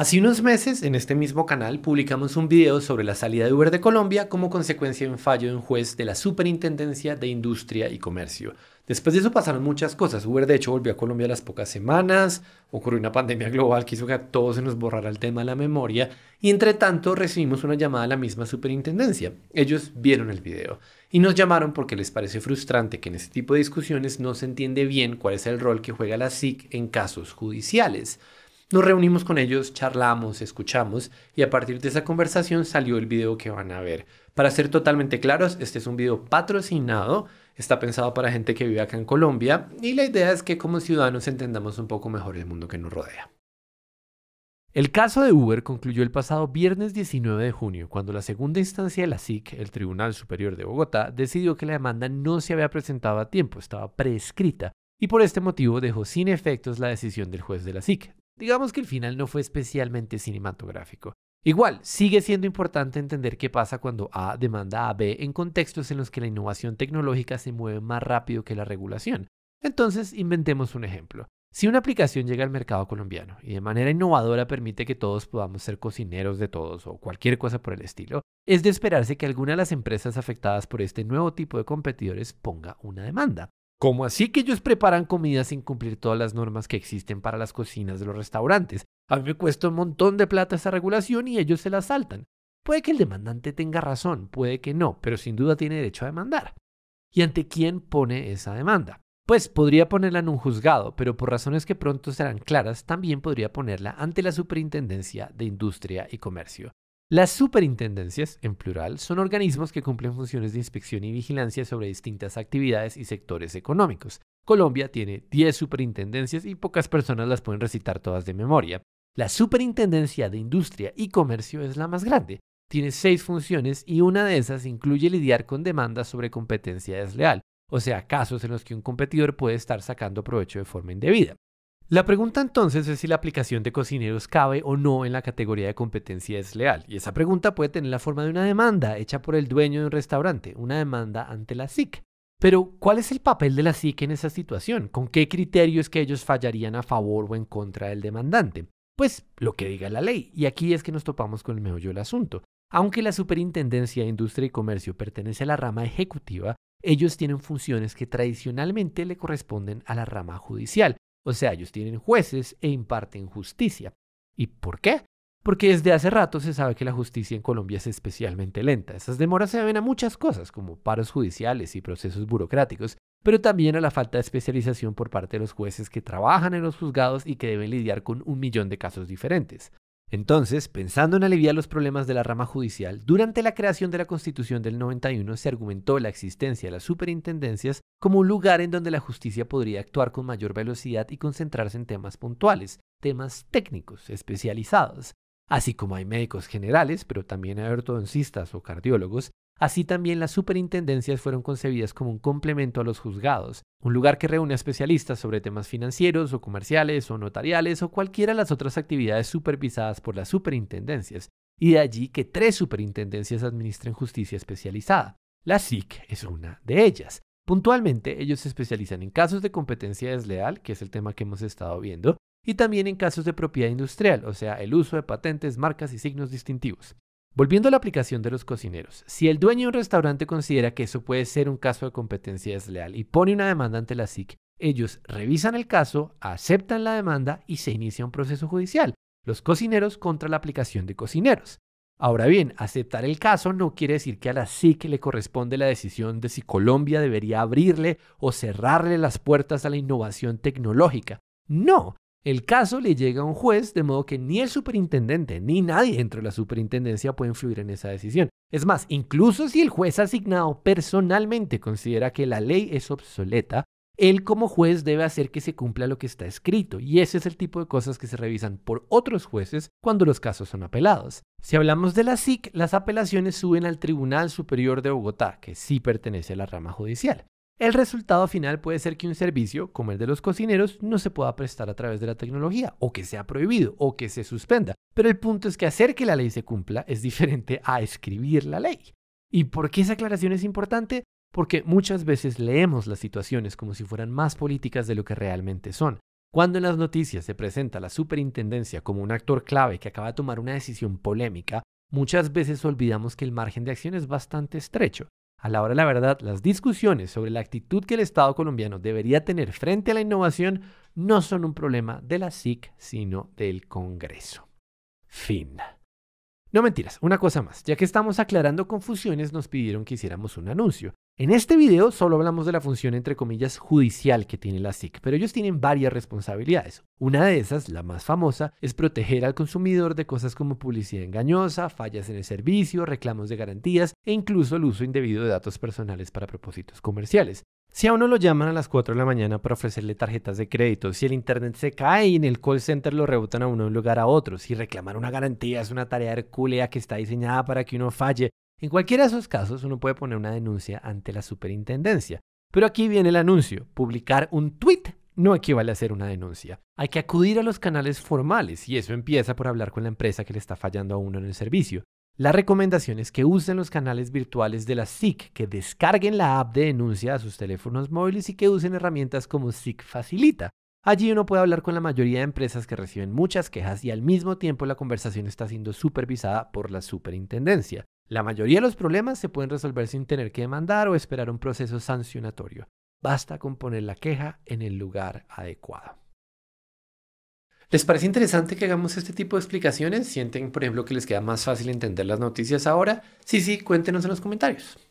Hace unos meses, en este mismo canal, publicamos un video sobre la salida de Uber de Colombia como consecuencia de un fallo de un juez de la Superintendencia de Industria y Comercio. Después de eso pasaron muchas cosas. Uber, de hecho, volvió a Colombia a las pocas semanas, ocurrió una pandemia global que hizo que a todos se nos borrara el tema de la memoria, y entre tanto recibimos una llamada a la misma superintendencia. Ellos vieron el video y nos llamaron porque les parece frustrante que en este tipo de discusiones no se entiende bien cuál es el rol que juega la SIC en casos judiciales. Nos reunimos con ellos, charlamos, escuchamos y a partir de esa conversación salió el video que van a ver. Para ser totalmente claros, este es un video patrocinado, está pensado para gente que vive acá en Colombia y la idea es que como ciudadanos entendamos un poco mejor el mundo que nos rodea. El caso de Uber concluyó el pasado viernes 19 de junio, cuando la segunda instancia de la SIC, el Tribunal Superior de Bogotá, decidió que la demanda no se había presentado a tiempo, estaba prescrita, y por este motivo dejó sin efectos la decisión del juez de la SIC, Digamos que el final no fue especialmente cinematográfico. Igual, sigue siendo importante entender qué pasa cuando A demanda a B en contextos en los que la innovación tecnológica se mueve más rápido que la regulación. Entonces, inventemos un ejemplo. Si una aplicación llega al mercado colombiano y de manera innovadora permite que todos podamos ser cocineros de todos o cualquier cosa por el estilo, es de esperarse que alguna de las empresas afectadas por este nuevo tipo de competidores ponga una demanda. ¿Cómo así que ellos preparan comida sin cumplir todas las normas que existen para las cocinas de los restaurantes? A mí me cuesta un montón de plata esa regulación y ellos se la saltan. Puede que el demandante tenga razón, puede que no, pero sin duda tiene derecho a demandar. ¿Y ante quién pone esa demanda? Pues podría ponerla en un juzgado, pero por razones que pronto serán claras, también podría ponerla ante la Superintendencia de Industria y Comercio. Las superintendencias, en plural, son organismos que cumplen funciones de inspección y vigilancia sobre distintas actividades y sectores económicos. Colombia tiene 10 superintendencias y pocas personas las pueden recitar todas de memoria. La Superintendencia de Industria y Comercio es la más grande. Tiene seis funciones y una de esas incluye lidiar con demandas sobre competencia desleal, o sea, casos en los que un competidor puede estar sacando provecho de forma indebida. La pregunta entonces es si la aplicación de cocineros cabe o no en la categoría de competencia desleal. Y esa pregunta puede tener la forma de una demanda hecha por el dueño de un restaurante, una demanda ante la SIC. Pero, ¿cuál es el papel de la SIC en esa situación? ¿Con qué criterios que ellos fallarían a favor o en contra del demandante? Pues lo que diga la ley. Y aquí es que nos topamos con el meollo del asunto. Aunque la Superintendencia de Industria y Comercio pertenece a la rama ejecutiva, ellos tienen funciones que tradicionalmente le corresponden a la rama judicial, o sea, ellos tienen jueces e imparten justicia. ¿Y por qué? Porque desde hace rato se sabe que la justicia en Colombia es especialmente lenta. Esas demoras se deben a muchas cosas, como paros judiciales y procesos burocráticos, pero también a la falta de especialización por parte de los jueces que trabajan en los juzgados y que deben lidiar con un millón de casos diferentes. Entonces, pensando en aliviar los problemas de la rama judicial, durante la creación de la Constitución del 91 se argumentó la existencia de las superintendencias como un lugar en donde la justicia podría actuar con mayor velocidad y concentrarse en temas puntuales, temas técnicos, especializados. Así como hay médicos generales, pero también hay ortodoncistas o cardiólogos Así también las superintendencias fueron concebidas como un complemento a los juzgados, un lugar que reúne a especialistas sobre temas financieros o comerciales o notariales o cualquiera de las otras actividades supervisadas por las superintendencias, y de allí que tres superintendencias administren justicia especializada. La SIC es una de ellas. Puntualmente, ellos se especializan en casos de competencia desleal, que es el tema que hemos estado viendo, y también en casos de propiedad industrial, o sea, el uso de patentes, marcas y signos distintivos. Volviendo a la aplicación de los cocineros, si el dueño de un restaurante considera que eso puede ser un caso de competencia desleal y pone una demanda ante la SIC, ellos revisan el caso, aceptan la demanda y se inicia un proceso judicial, los cocineros contra la aplicación de cocineros. Ahora bien, aceptar el caso no quiere decir que a la SIC le corresponde la decisión de si Colombia debería abrirle o cerrarle las puertas a la innovación tecnológica. No, el caso le llega a un juez, de modo que ni el superintendente ni nadie dentro de la superintendencia puede influir en esa decisión. Es más, incluso si el juez asignado personalmente considera que la ley es obsoleta, él como juez debe hacer que se cumpla lo que está escrito, y ese es el tipo de cosas que se revisan por otros jueces cuando los casos son apelados. Si hablamos de la SIC, las apelaciones suben al Tribunal Superior de Bogotá, que sí pertenece a la rama judicial. El resultado final puede ser que un servicio, como el de los cocineros, no se pueda prestar a través de la tecnología, o que sea prohibido, o que se suspenda. Pero el punto es que hacer que la ley se cumpla es diferente a escribir la ley. ¿Y por qué esa aclaración es importante? Porque muchas veces leemos las situaciones como si fueran más políticas de lo que realmente son. Cuando en las noticias se presenta la superintendencia como un actor clave que acaba de tomar una decisión polémica, muchas veces olvidamos que el margen de acción es bastante estrecho a la hora de la verdad, las discusiones sobre la actitud que el Estado colombiano debería tener frente a la innovación no son un problema de la SIC, sino del Congreso. Fin. No mentiras, una cosa más. Ya que estamos aclarando confusiones, nos pidieron que hiciéramos un anuncio. En este video solo hablamos de la función entre comillas judicial que tiene la SIC, pero ellos tienen varias responsabilidades. Una de esas, la más famosa, es proteger al consumidor de cosas como publicidad engañosa, fallas en el servicio, reclamos de garantías e incluso el uso indebido de datos personales para propósitos comerciales. Si a uno lo llaman a las 4 de la mañana para ofrecerle tarjetas de crédito, si el internet se cae y en el call center lo rebotan a uno en un lugar a otro, si reclamar una garantía es una tarea hercúlea que está diseñada para que uno falle, en cualquiera de esos casos uno puede poner una denuncia ante la superintendencia. Pero aquí viene el anuncio, publicar un tweet no equivale a hacer una denuncia. Hay que acudir a los canales formales y eso empieza por hablar con la empresa que le está fallando a uno en el servicio. La recomendación es que usen los canales virtuales de la SIC, que descarguen la app de denuncia a sus teléfonos móviles y que usen herramientas como SIC Facilita. Allí uno puede hablar con la mayoría de empresas que reciben muchas quejas y al mismo tiempo la conversación está siendo supervisada por la superintendencia. La mayoría de los problemas se pueden resolver sin tener que demandar o esperar un proceso sancionatorio. Basta con poner la queja en el lugar adecuado. ¿Les parece interesante que hagamos este tipo de explicaciones? ¿Sienten, por ejemplo, que les queda más fácil entender las noticias ahora? Sí, sí, cuéntenos en los comentarios.